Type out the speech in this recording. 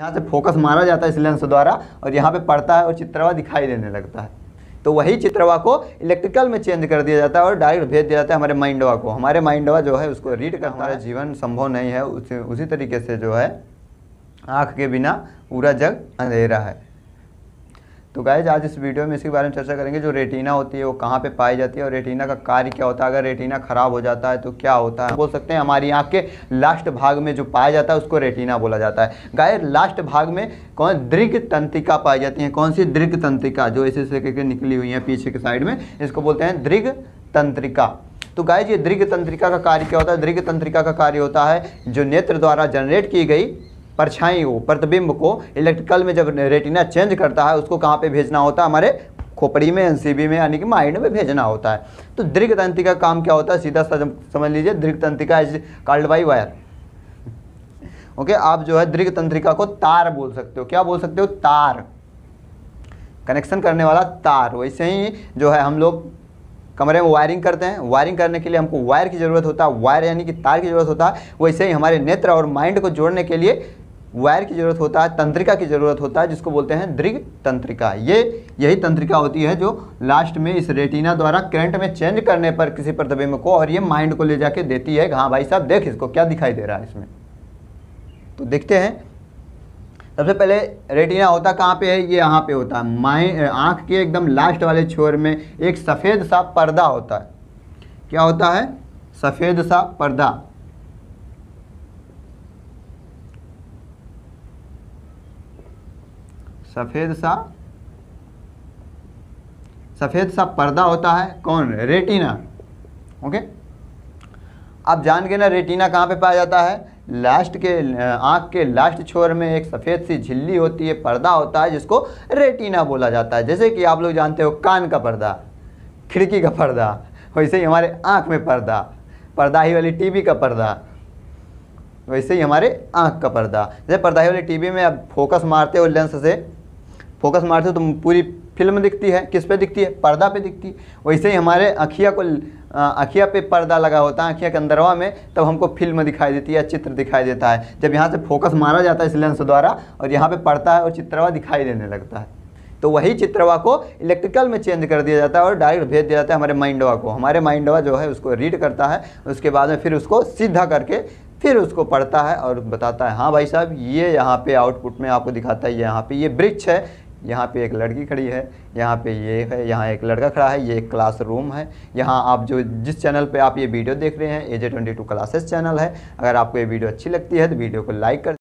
यहाँ से फोकस मारा जाता है इस लेंस द्वारा और यहाँ पे पड़ता है और चित्रवा दिखाई देने लगता है तो वही चित्रवा को इलेक्ट्रिकल में चेंज कर दिया जाता है और डायरेक्ट भेज दिया जाता है हमारे माइंडवा को हमारे माइंडवा जो है उसको रीड कर हमारा हाँ। जीवन संभव नहीं है उसी उसी तरीके से जो है आँख के बिना पूरा जग अंधेरा है तो गाइज आज इस वीडियो में इसके बारे में चर्चा करेंगे जो रेटिना होती है वो कहाँ पे पाई जाती है और रेटिना का कार्य क्या होता है अगर रेटिना खराब हो जाता है तो क्या होता है बोल सकते हैं हमारी आँख के लास्ट भाग में जो पाया जाता है उसको रेटिना बोला जाता है गाय लास्ट भाग में कौन दीर्घ तंत्रिका पाई जाती है कौन सी दीर्घ तंत्रिका जो इसी से निकली हुई है पीछे के साइड में इसको बोलते हैं दीर्घ तंत्रिका तो गाय जी दीर्घ तंत्रिका का कार्य क्या होता है दीर्घ तंत्रिका का कार्य होता है जो नेत्र द्वारा जनरेट की गई परछाई को प्रतिबिंब को इलेक्ट्रिकल में जब रेटिना चेंज करता है उसको कहाँ पे भेजना होता है हमारे खोपड़ी में एनसीबी में यानी कि माइंड में भेजना होता है तो दीर्घ तंत्रिका का काम क्या होता है सीधा समझ लीजिए दीर्घ तंत्रिका इज कार्ड बाई वायर ओके आप जो है दीर्घ तंत्रिका को तार बोल सकते हो क्या बोल सकते हो तार कनेक्शन करने वाला तार वैसे ही जो है हम लोग कमरे में वायरिंग करते हैं वायरिंग करने के लिए हमको वायर की ज़रूरत होता है वायर यानी कि तार की ज़रूरत होता है वैसे ही हमारे नेत्र और माइंड को जोड़ने के लिए वायर की जरूरत होता है तंत्रिका की जरूरत होता है जिसको बोलते हैं दृग तंत्रिका ये यही तंत्रिका होती है जो लास्ट में इस रेटिना द्वारा करंट में चेंज करने पर किसी प्रतिबिंब को और ये माइंड को ले जाके देती है हाँ भाई साहब देख इसको क्या दिखाई दे रहा है इसमें तो देखते हैं सबसे पहले रेटिना होता कहाँ पे है ये यहाँ पे होता है माइंड आँख के एकदम लास्ट वाले छोर में एक सफ़ेद सा पर्दा होता है क्या होता है सफ़ेद सा पर्दा सफ़ेद सा सफ़ेद सा पर्दा होता है कौन रेटिना ओके आप जान गए ना रेटिना कहाँ पे पाया जाता है लास्ट के आँख के लास्ट छोर में एक सफ़ेद सी झिल्ली होती है पर्दा होता है जिसको रेटिना बोला जाता है जैसे कि आप लोग जानते हो कान का पर्दा खिड़की का पर्दा वैसे ही हमारे आँख में पर्दा पर्दाही वाली टीवी का पर्दा वैसे ही हमारे आँख का पर्दा जैसे पर्दाही वाली टीवी में आप फोकस मारते हो लेंस से फोकस मारते हो तो पूरी फिल्म दिखती है किस पे दिखती है पर्दा पे दिखती है वैसे ही हमारे अखिया को अखिया पे पर्दा लगा होता है अखिया के अंदरवा में तब हमको फिल्म दिखाई देती है चित्र दिखाई देता है जब यहाँ से फोकस मारा जाता है इस लेंस द्वारा और यहाँ पर पड़ता है और चित्रवा दिखाई देने लगता है तो वही चित्रवा को इलेक्ट्रिकल में चेंज कर दिया जाता है और डायरेक्ट भेज दिया जाता है हमारे माइंडवा को हमारे माइंडवा जो है उसको रीड करता है उसके बाद में फिर उसको सीधा करके फिर उसको पढ़ता है और बताता है हाँ भाई साहब ये यहाँ पे आउटपुट में आपको दिखाता है यहाँ पे ये वृक्ष है यहाँ पे एक लड़की खड़ी है यहाँ पे ये है यहाँ एक लड़का खड़ा है ये एक क्लासरूम है यहाँ आप जो जिस चैनल पे आप ये वीडियो देख रहे हैं A J twenty two classes channel है अगर आपको ये वीडियो अच्छी लगती है तो वीडियो को लाइक कर